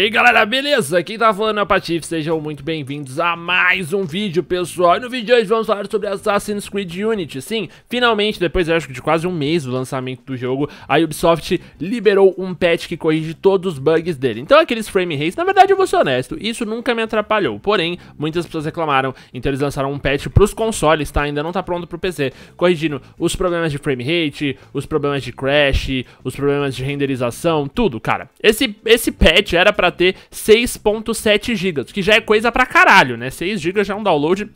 E aí galera, beleza? Quem tá falando é o Patife, sejam muito bem-vindos a mais um vídeo, pessoal. E no vídeo de hoje vamos falar sobre Assassin's Creed Unity. Sim, finalmente, depois acho que de quase um mês do lançamento do jogo, a Ubisoft liberou um patch que corrige todos os bugs dele. Então aqueles frame rates, na verdade eu vou ser honesto, isso nunca me atrapalhou. Porém, muitas pessoas reclamaram, então eles lançaram um patch pros consoles, tá? Ainda não tá pronto pro PC, corrigindo os problemas de frame rate, os problemas de crash, os problemas de renderização, tudo, cara. Esse, esse patch era pra para ter 6.7 GB, que já é coisa pra caralho, né? 6 GB já é um download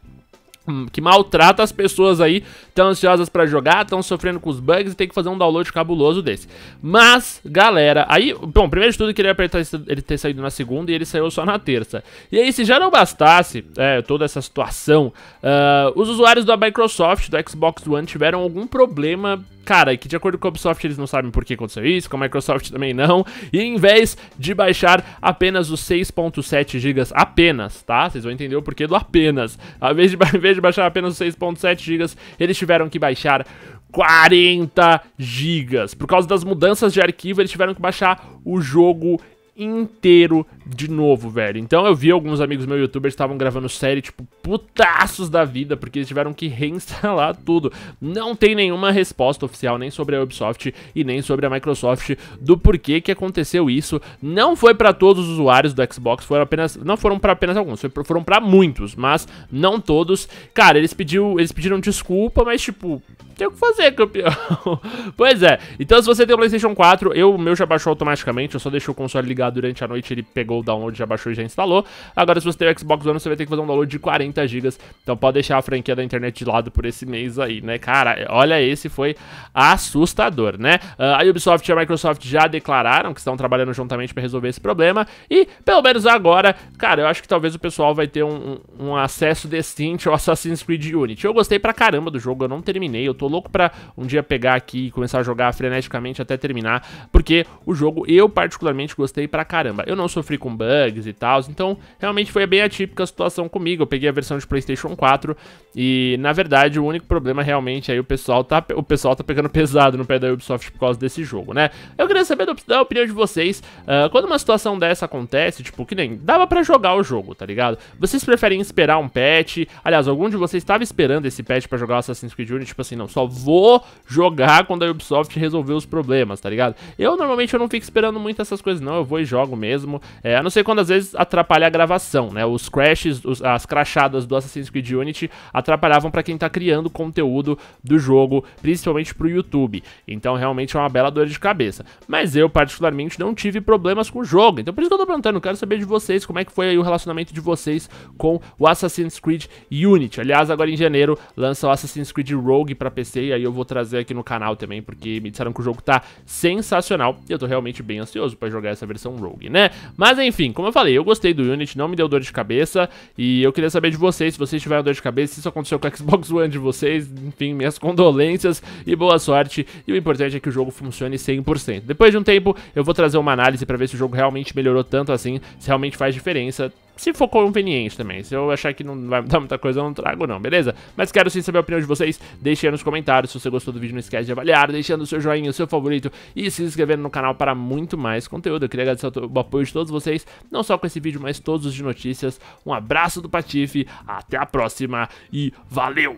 que maltrata as pessoas aí, tão ansiosas para jogar, tão sofrendo com os bugs e tem que fazer um download cabuloso desse. Mas, galera, aí, bom, primeiro de tudo eu queria apertar ele ter saído na segunda e ele saiu só na terça. E aí, se já não bastasse é, toda essa situação, uh, os usuários da Microsoft, do Xbox One, tiveram algum problema cara, que de acordo com a Ubisoft eles não sabem por que aconteceu isso, com a Microsoft também não. E em vez de baixar apenas os 6.7 GB apenas, tá? Vocês vão entender o porquê do apenas. Ao invés de, ao invés de baixar apenas 6.7 GB, eles tiveram que baixar 40 GB. Por causa das mudanças de arquivo, eles tiveram que baixar o jogo inteiro de novo, velho. Então eu vi alguns amigos meus youtubers estavam gravando série, tipo, putaços da vida, porque eles tiveram que reinstalar tudo. Não tem nenhuma resposta oficial nem sobre a Ubisoft e nem sobre a Microsoft do porquê que aconteceu isso. Não foi para todos os usuários do Xbox, foram apenas, não foram para apenas alguns, foram para muitos, mas não todos. Cara, eles pediu, eles pediram desculpa, mas tipo, tem o que fazer, campeão. pois é. Então se você tem o PlayStation 4, eu, o meu já baixou automaticamente, eu só deixei o console ligado durante a noite, ele pegou pegou o download, já baixou e já instalou. Agora, se você tem o Xbox One, você vai ter que fazer um download de 40 GB. Então pode deixar a franquia da internet de lado por esse mês aí, né? Cara, olha, esse foi assustador, né? Ah, a Ubisoft e a Microsoft já declararam que estão trabalhando juntamente para resolver esse problema. E, pelo menos agora, cara, eu acho que talvez o pessoal vai ter um, um, um acesso decente ao Assassin's Creed Unity. Eu gostei pra caramba do jogo, eu não terminei. Eu tô louco pra um dia pegar aqui e começar a jogar freneticamente até terminar. Porque o jogo eu particularmente gostei pra caramba. Eu não sofri com com bugs e tal. Então, realmente foi bem atípica a situação comigo. Eu peguei a versão de PlayStation 4 e, na verdade, o único problema realmente aí o pessoal tá, o pessoal tá pegando pesado no pé da Ubisoft por causa desse jogo, né? Eu queria saber da opinião de vocês. Uh, quando uma situação dessa acontece, tipo, que nem dava para jogar o jogo, tá ligado? Vocês preferem esperar um patch? Aliás, algum de vocês estava esperando esse patch para jogar Assassin's Creed Unity? Tipo assim, não, só vou jogar quando a Ubisoft resolver os problemas, tá ligado? Eu normalmente eu não fico esperando muito essas coisas, não. Eu vou e jogo mesmo. É, a não ser quando às vezes atrapalha a gravação, né? Os crashes, os, as crachadas do Assassin's Creed Unity atrapalhavam para quem tá criando conteúdo do jogo, principalmente pro YouTube. Então realmente é uma bela dor de cabeça. Mas eu, particularmente, não tive problemas com o jogo. Então por isso que eu tô perguntando, eu quero saber de vocês como é que foi aí o relacionamento de vocês com o Assassin's Creed Unity. Aliás, agora em janeiro lança o Assassin's Creed Rogue para PC e aí eu vou trazer aqui no canal também, porque me disseram que o jogo tá sensacional e eu tô realmente bem ansioso para jogar essa versão Rogue, né? Mas enfim, como eu falei, eu gostei do Unity, não me deu dor de cabeça. E eu queria saber de vocês, se vocês tiveram dor de cabeça, se isso aconteceu com o Xbox One de vocês. Enfim, minhas condolências e boa sorte. E o importante é que o jogo funcione 100%. Depois de um tempo, eu vou trazer uma análise para ver se o jogo realmente melhorou tanto assim, se realmente faz diferença se for conveniente também. Se eu achar que não vai mudar muita coisa, eu não trago não, beleza? Mas quero sim saber a opinião de vocês. Deixe aí nos comentários. Se você gostou do vídeo, não esquece de avaliar, deixando o seu joinha, o seu favorito e se inscrevendo no canal para muito mais conteúdo. Eu queria agradecer o apoio de todos vocês, não só com esse vídeo, mas todos os de notícias. Um abraço do Patife, até a próxima e valeu!